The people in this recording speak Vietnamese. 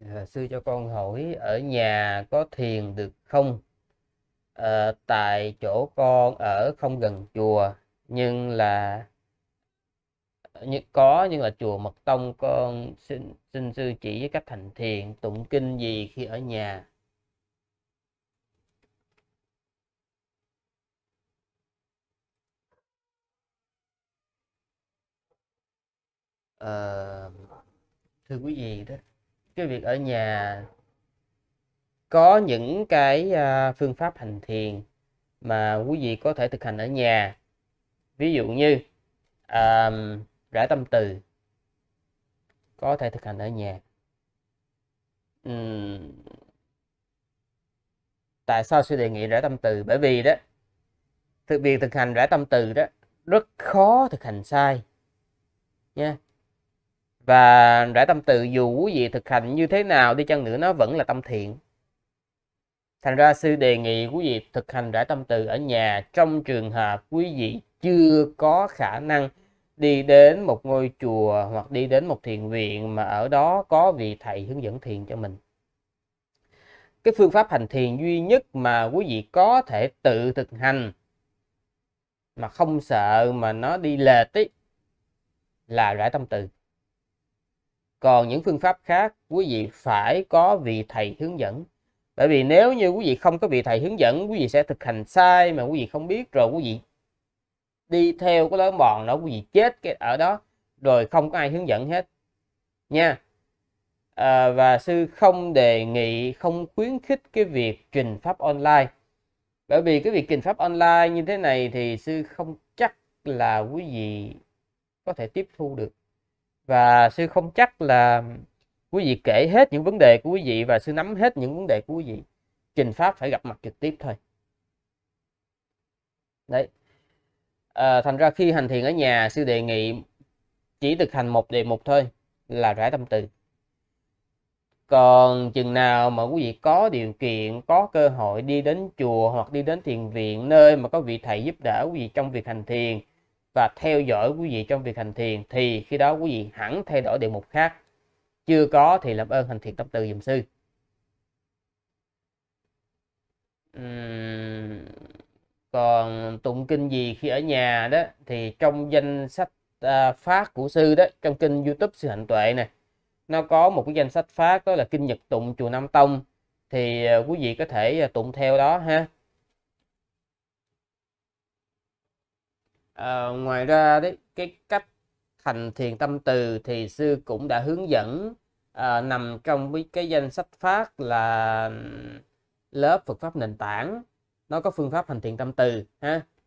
Dạ, sư cho con hỏi ở nhà có thiền được không à, tại chỗ con ở không gần chùa nhưng là như có nhưng là chùa mật tông con xin xin sư chỉ với cách thành thiền tụng kinh gì khi ở nhà à, thưa quý vị đó cái việc ở nhà có những cái à, phương pháp hành thiền mà quý vị có thể thực hành ở nhà ví dụ như um, rải tâm từ có thể thực hành ở nhà uhm. tại sao sư đề nghị rải tâm từ bởi vì đó thực việc thực hành rải tâm từ đó rất khó thực hành sai nha và rải tâm từ dù quý vị thực hành như thế nào đi chăng nữa nó vẫn là tâm thiện thành ra sư đề nghị quý vị thực hành rải tâm từ ở nhà trong trường hợp quý vị chưa có khả năng đi đến một ngôi chùa hoặc đi đến một thiền viện mà ở đó có vị thầy hướng dẫn thiền cho mình cái phương pháp hành thiền duy nhất mà quý vị có thể tự thực hành mà không sợ mà nó đi lệch ấy là rải tâm từ còn những phương pháp khác quý vị phải có vị thầy hướng dẫn bởi vì nếu như quý vị không có vị thầy hướng dẫn quý vị sẽ thực hành sai mà quý vị không biết rồi quý vị đi theo cái lối mòn đó quý vị chết cái ở đó rồi không có ai hướng dẫn hết nha à, và sư không đề nghị không khuyến khích cái việc trình pháp online bởi vì cái việc trình pháp online như thế này thì sư không chắc là quý vị có thể tiếp thu được và sư không chắc là quý vị kể hết những vấn đề của quý vị và sư nắm hết những vấn đề của quý vị trình pháp phải gặp mặt trực tiếp thôi đấy à, thành ra khi hành thiền ở nhà sư đề nghị chỉ thực hành một đề mục thôi là rải tâm từ còn chừng nào mà quý vị có điều kiện có cơ hội đi đến chùa hoặc đi đến thiền viện nơi mà có vị thầy giúp đỡ quý vị trong việc hành thiền và theo dõi quý vị trong việc hành thiền thì khi đó quý vị hẳn thay đổi đề mục khác chưa có thì làm ơn hành thiền tâm từ dùm sư còn tụng kinh gì khi ở nhà đó thì trong danh sách à, phát của sư đó trong kinh youtube sư hạnh tuệ này nó có một cái danh sách phát đó là kinh nhật tụng chùa nam tông thì à, quý vị có thể à, tụng theo đó ha à, ngoài ra đấy cái cách thành thiền tâm từ thì sư cũng đã hướng dẫn à, nằm trong cái, cái danh sách phát là lớp Phật pháp nền tảng nó có phương pháp hành thiền tâm từ ha